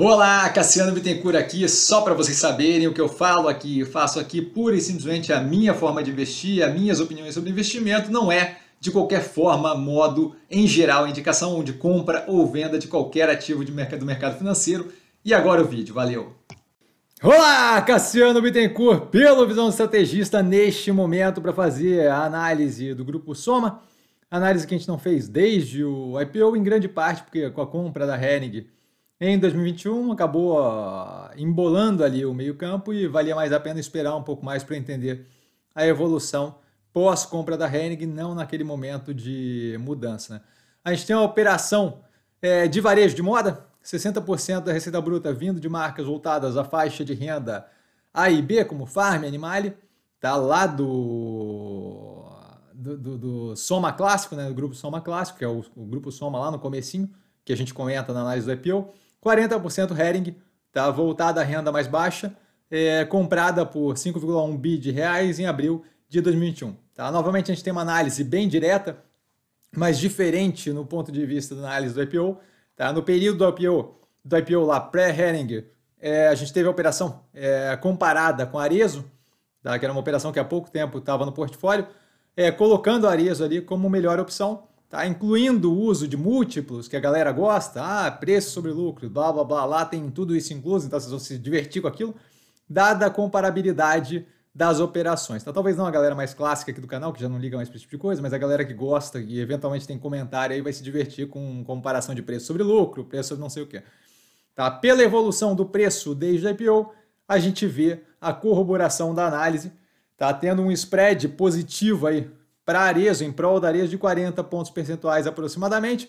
Olá, Cassiano Bittencourt aqui, só para vocês saberem o que eu falo aqui, eu faço aqui pura e simplesmente a minha forma de investir, as minhas opiniões sobre investimento, não é de qualquer forma, modo, em geral, indicação de compra ou venda de qualquer ativo de mercado, do mercado financeiro. E agora o vídeo, valeu! Olá, Cassiano Bittencourt, pelo Visão Estrategista, neste momento para fazer a análise do Grupo Soma, análise que a gente não fez desde o IPO, em grande parte porque com a compra da Hennig, em 2021, acabou embolando ali o meio-campo e valia mais a pena esperar um pouco mais para entender a evolução pós-compra da Hennig, não naquele momento de mudança. Né? A gente tem uma operação é, de varejo de moda, 60% da receita bruta vindo de marcas voltadas à faixa de renda A e B, como Farm, Animale, tá lá do, do, do, do Soma Clássico, né? do grupo Soma Clássico, que é o, o grupo Soma lá no comecinho, que a gente comenta na análise do IPO. 40% Hering, tá? voltada à renda mais baixa, é, comprada por 5,1 bi de reais em abril de 2021. Tá? Novamente, a gente tem uma análise bem direta, mas diferente no ponto de vista da análise do IPO. Tá? No período do IPO, do IPO lá, pré-Hering, é, a gente teve a operação é, comparada com a Arezo, tá? que era uma operação que há pouco tempo estava no portfólio, é, colocando a Arezo ali como melhor opção tá? incluindo o uso de múltiplos, que a galera gosta, ah, preço sobre lucro, blá blá blá, lá tem tudo isso incluso, então vocês vão se divertir com aquilo, dada a comparabilidade das operações. Tá? Talvez não a galera mais clássica aqui do canal, que já não liga mais para esse tipo de coisa, mas a galera que gosta e eventualmente tem comentário aí vai se divertir com comparação de preço sobre lucro, preço sobre não sei o quê. Tá? Pela evolução do preço desde a IPO, a gente vê a corroboração da análise, tá tendo um spread positivo aí para ares em prol da Arezo de 40 pontos percentuais aproximadamente.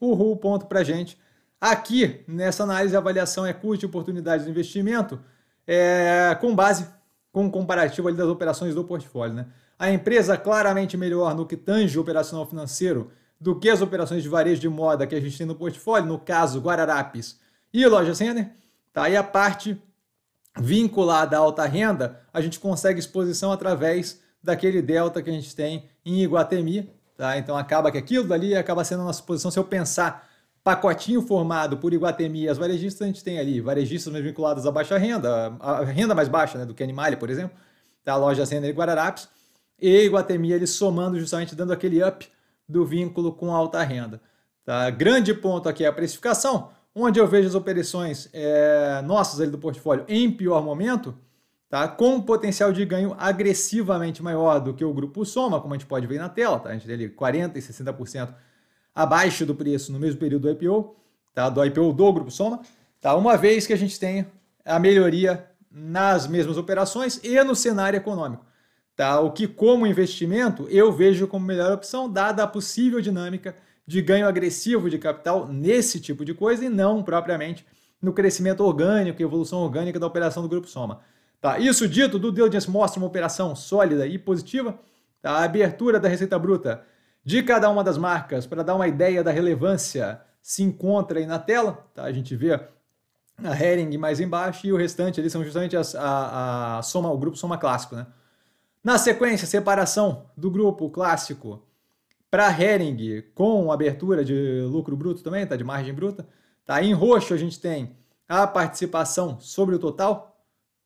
O RU ponto para gente. Aqui, nessa análise, a avaliação é custo e oportunidade de investimento é, com base, com um comparativo ali das operações do portfólio. Né? A empresa claramente melhor no que tange operacional financeiro do que as operações de varejo de moda que a gente tem no portfólio, no caso Guararapes e Loja Center. Tá? E a parte vinculada à alta renda, a gente consegue exposição através daquele delta que a gente tem em Iguatemi. Tá? Então acaba que aquilo dali acaba sendo a nossa posição. Se eu pensar pacotinho formado por Iguatemi e as varejistas, a gente tem ali varejistas vinculadas à baixa renda, a renda mais baixa né, do que Animalia, por exemplo, da tá? loja Sender e Guararapes, e Iguatemi eles somando justamente dando aquele up do vínculo com alta renda. Tá? Grande ponto aqui é a precificação, onde eu vejo as operações é, nossas ali do portfólio em pior momento, tá? com um potencial de ganho agressivamente maior do que o grupo soma, como a gente pode ver na tela, tá? a gente tem ali 40% e 60% abaixo do preço no mesmo período do IPO, tá? do IPO do grupo soma, tá? uma vez que a gente tem a melhoria nas mesmas operações e no cenário econômico. Tá? O que, como investimento, eu vejo como melhor opção, dada a possível dinâmica de ganho agressivo de capital nesse tipo de coisa e não propriamente no crescimento orgânico e evolução orgânica da operação do Grupo Soma. Tá? Isso dito, do diligence mostra uma operação sólida e positiva. Tá? A abertura da receita bruta de cada uma das marcas, para dar uma ideia da relevância, se encontra aí na tela. Tá? A gente vê a Hering mais embaixo e o restante ali são justamente as, a, a, soma, o grupo soma clássico. Né? Na sequência, separação do grupo clássico para Hering com abertura de lucro bruto também, tá? de margem bruta. Tá? Em roxo a gente tem a participação sobre o total,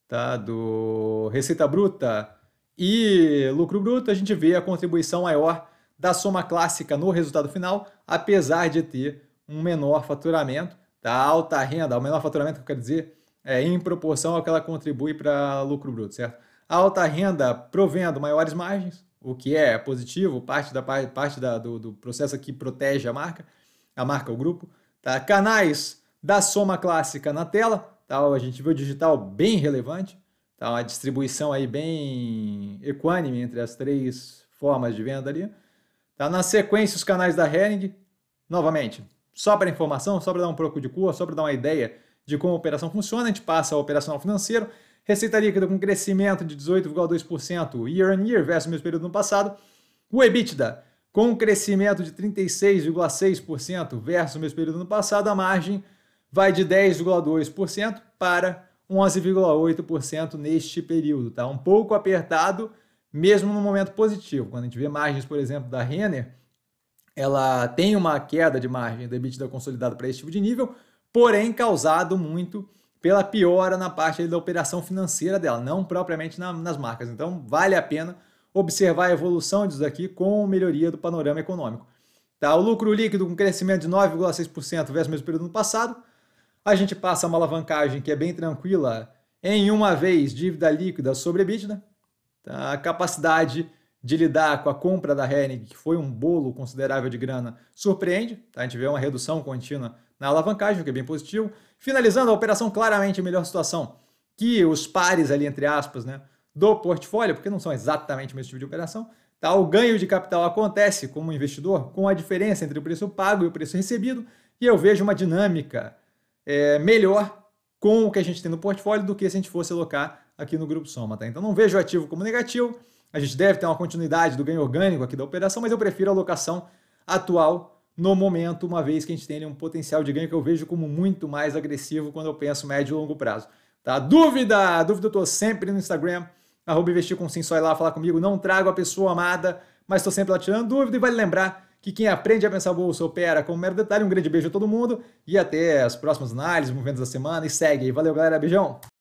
tá? do Receita Bruta e Lucro Bruto, a gente vê a contribuição maior da soma clássica no resultado final, apesar de ter um menor faturamento, da alta renda, o menor faturamento que eu quero dizer é em proporção ao que ela contribui para lucro bruto, certo? A alta renda provendo maiores margens, o que é positivo, parte, da, parte da, do, do processo que protege a marca, a marca, o grupo. Tá? Canais da soma clássica na tela, Tal, a gente viu o digital bem relevante, tá? uma distribuição aí bem equânime entre as três formas de venda ali. Tá? Na sequência, os canais da Hering, novamente, só para informação, só para dar um pouco de cor, só para dar uma ideia de como a operação funciona, a gente passa ao operacional financeiro, receita líquida com crescimento de 18,2% year on year versus o mesmo período no passado, o EBITDA com um crescimento de 36,6% versus o mesmo período no passado, a margem vai de 10,2% para 11,8% neste período. Tá um pouco apertado, mesmo no momento positivo. Quando a gente vê margens, por exemplo, da Renner, ela tem uma queda de margem da EBITDA consolidada para esse tipo de nível, porém causado muito pela piora na parte da operação financeira dela, não propriamente na, nas marcas. Então, vale a pena observar a evolução disso aqui com melhoria do panorama econômico. Tá, o lucro líquido com crescimento de 9,6% versus o mesmo período no passado, a gente passa uma alavancagem que é bem tranquila em uma vez dívida líquida sobre EBITDA, tá? a capacidade de lidar com a compra da Hennig, que foi um bolo considerável de grana, surpreende. Tá? A gente vê uma redução contínua na alavancagem, o que é bem positivo. Finalizando a operação, claramente melhor situação que os pares ali, entre aspas, né, do portfólio, porque não são exatamente o mesmo tipo de operação. Tá? O ganho de capital acontece, como investidor, com a diferença entre o preço pago e o preço recebido, e eu vejo uma dinâmica é, melhor com o que a gente tem no portfólio do que se a gente fosse alocar aqui no Grupo Soma. Tá? Então não vejo o ativo como negativo, a gente deve ter uma continuidade do ganho orgânico aqui da operação, mas eu prefiro a alocação atual no momento, uma vez que a gente tem um potencial de ganho que eu vejo como muito mais agressivo quando eu penso médio e longo prazo. Tá? Dúvida? Dúvida eu estou sempre no Instagram, arroba investir com sim, só ir lá falar comigo, não trago a pessoa amada, mas estou sempre lá tirando dúvida e vale lembrar que quem aprende a pensar bolsa opera com um mero detalhe. Um grande beijo a todo mundo e até as próximas análises, movimentos da semana e segue. Valeu, galera. Beijão!